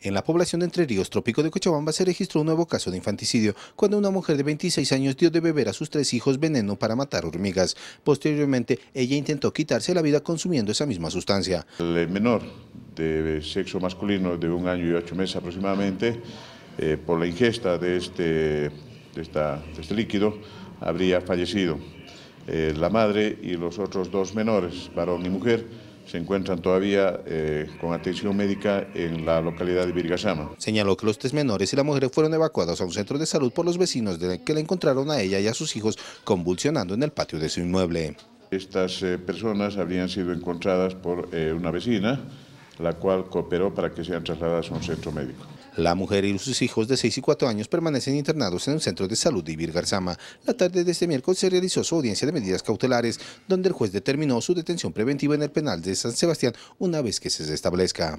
En la población de Entre Ríos, Trópico de Cochabamba, se registró un nuevo caso de infanticidio, cuando una mujer de 26 años dio de beber a sus tres hijos veneno para matar hormigas. Posteriormente, ella intentó quitarse la vida consumiendo esa misma sustancia. El menor de sexo masculino de un año y ocho meses aproximadamente, eh, por la ingesta de este, este líquido, habría fallecido. Eh, la madre y los otros dos menores, varón y mujer, se encuentran todavía eh, con atención médica en la localidad de Virgasama. Señaló que los tres menores y la mujer fueron evacuados a un centro de salud por los vecinos de que le encontraron a ella y a sus hijos convulsionando en el patio de su inmueble. Estas eh, personas habrían sido encontradas por eh, una vecina, la cual cooperó para que sean trasladadas a un centro médico. La mujer y sus hijos de 6 y 4 años permanecen internados en un centro de salud de Garzama. La tarde de este miércoles se realizó su audiencia de medidas cautelares, donde el juez determinó su detención preventiva en el penal de San Sebastián una vez que se establezca.